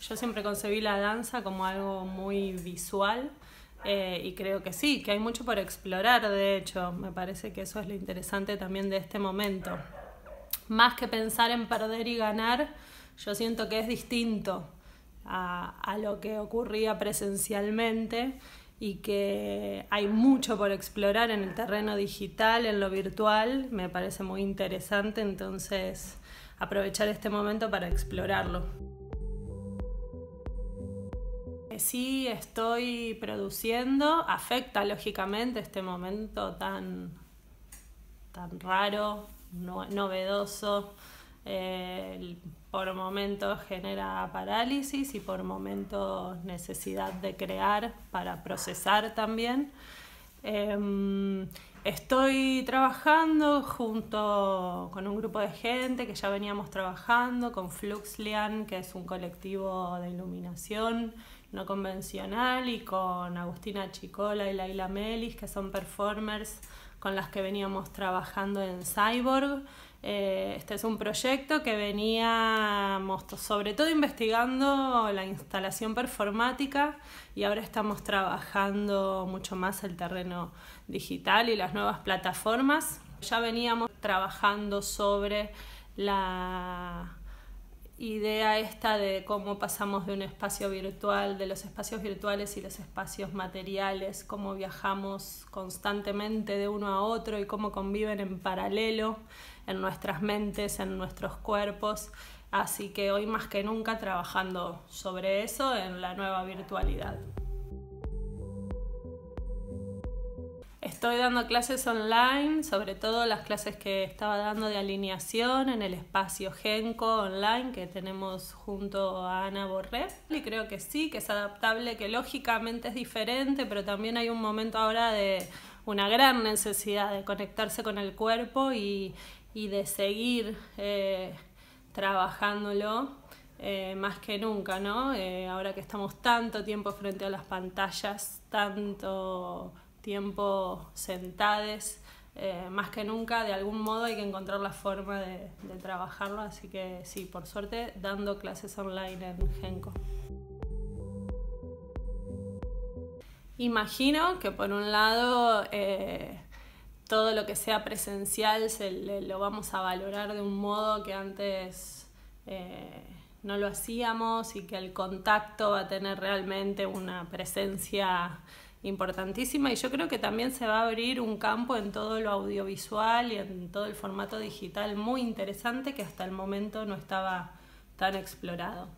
Yo siempre concebí la danza como algo muy visual. Eh, y creo que sí, que hay mucho por explorar, de hecho, me parece que eso es lo interesante también de este momento. Más que pensar en perder y ganar, yo siento que es distinto a lo que ocurría presencialmente y que hay mucho por explorar en el terreno digital, en lo virtual, me parece muy interesante, entonces aprovechar este momento para explorarlo. Eh, sí, estoy produciendo, afecta lógicamente este momento tan, tan raro, novedoso, eh, por momentos genera parálisis y por momentos necesidad de crear para procesar también. Em, estoy trabajando junto con un grupo de gente que ya veníamos trabajando, con Fluxlian, que es un colectivo de iluminación no convencional, y con Agustina Chicola y Laila Melis, que son performers con las que veníamos trabajando en Cyborg. Eh, este es un proyecto que veníamos sobre todo investigando la instalación performática y ahora estamos trabajando mucho más el terreno digital y las nuevas plataformas. Ya veníamos trabajando sobre la idea esta de cómo pasamos de un espacio virtual, de los espacios virtuales y los espacios materiales, cómo viajamos constantemente de uno a otro y cómo conviven en paralelo en nuestras mentes, en nuestros cuerpos. Así que hoy más que nunca trabajando sobre eso en la nueva virtualidad. Estoy dando clases online, sobre todo las clases que estaba dando de alineación en el espacio Genco online que tenemos junto a Ana Borrés. Y creo que sí, que es adaptable, que lógicamente es diferente, pero también hay un momento ahora de una gran necesidad de conectarse con el cuerpo y, de seguir eh, trabajándolo eh, más que nunca, ¿no? Eh, ahora que estamos tanto tiempo frente a las pantallas, tanto tiempo sentades, eh, más que nunca, de algún modo hay que encontrar la forma de, trabajarlo, así que sí, por suerte, dando clases online en Genco. Imagino que por un lado eh, todo lo que sea presencial lo vamos a valorar de un modo que antes eh, no lo hacíamos y que el contacto va a tener realmente una presencia importantísima y yo creo que también se va a abrir un campo en todo lo audiovisual y en todo el formato digital muy interesante que hasta el momento no estaba tan explorado.